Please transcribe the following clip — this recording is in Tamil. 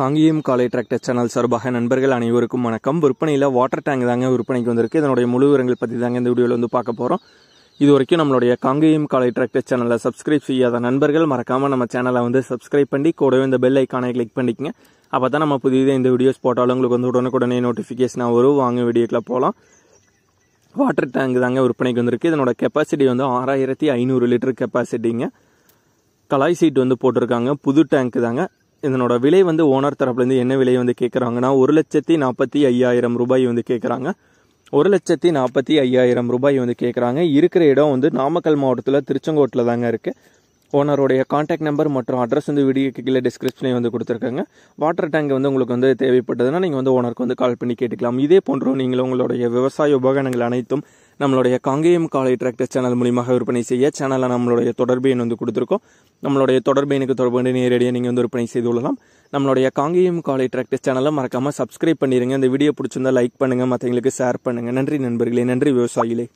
காங்கியம் காலை டிராக்டர் சேனல் சார்பாக நண்பர்கள் அனைவருக்கும் வணக்கம் விற்பனையில் வாட்டர் டேங்க் தாங்க விற்பனைக்கு வந்திருக்கு இதனுடைய முழு விவரங்கள் பற்றி தாங்க இந்த வீடியோவில் வந்து பார்க்க போகிறோம் இது வரைக்கும் நம்மளுடைய காங்கேயம் காலை டிராக்டர் சேனலில் சப்ஸ்கிரைப் செய்யாத நண்பர்கள் மறக்காமல் நம்ம சேனலை வந்து சப்ஸ்கிரைப் பண்ணி கூடவே இந்த பெல் ஐக்கானை கிளிக் பண்ணிக்கங்க அப்போ தான் நம்ம புதியதாக இந்த வீடியோஸ் போட்டாலும் உங்களுக்கு வந்து உடனுக்குடனே நோட்டிஃபிகேஷனாக வரும் வாங்க வீடியோக்கில் போகலாம் வாட்டர் டேங்க் தாங்க விற்பனைக்கு வந்திருக்கு இதனோட கெப்பாசிட்டி வந்து ஆறாயிரத்தி ஐநூறு லிட்டர் கெப்பாசிட்டிங்க கலாய் சீட் வந்து போட்டிருக்காங்க புது டேங்க் தாங்க இதனோட விலை வந்து ஓனர் தரப்புலேருந்து என்ன விலை வந்து கேட்குறாங்கன்னா ஒரு லட்சத்தி நாற்பத்தி ஐயாயிரம் ரூபாய் வந்து கேட்குறாங்க ஒரு லட்சத்தி நாற்பத்தி ஐயாயிரம் ரூபாய் வந்து கேட்குறாங்க இருக்கிற இடம் வந்து நாமக்கல் மாவட்டத்தில் திருச்செங்கோட்டில் தாங்க இருக்குது ஓனருடைய கான்டாக்ட் நம்பர் மற்றும் அட்ரஸ் வந்து வீடியோ கீழே டிஸ்கிரிப்ஷனையும் வந்து கொடுத்துருக்காங்க வாட்டர் டேங்க் வந்து உங்களுக்கு வந்து தேவைப்பட்டதுன்னா நீங்கள் வந்து ஓனருக்கு வந்து கால் பண்ணி கேட்டுக்கலாம் இதே போன்ற நீங்கள் உங்களுடைய விவசாய உபகரணங்கள் அனைத்தும் நம்மளுடைய காங்கேயம் காலை டிராக்டர் சேனல் மூலியமாக விற்பனை செய்ய சேனலில் நம்மளுடைய தொடர்பு எண் வந்து கொடுத்துருக்கோம் நம்மளுடைய தொடர்பு எனக்கு தொடர்பு நேரடியாக நீங்கள் வந்து விற்பனை செய்து கொள்ளலாம் நம்மளுடைய காங்கேயம் காலை டிராக்டர் சேனலை மறக்காமல் சப்ஸ்கிரைப் பண்ணிடுங்க இந்த வீடியோ பிடிச்சிருந்தா லைக் பண்ணுங்கள் மற்றவங்களுக்கு ஷேர் பண்ணுங்கள் நன்றி நண்பர்களே நன்றி விவசாயிகளே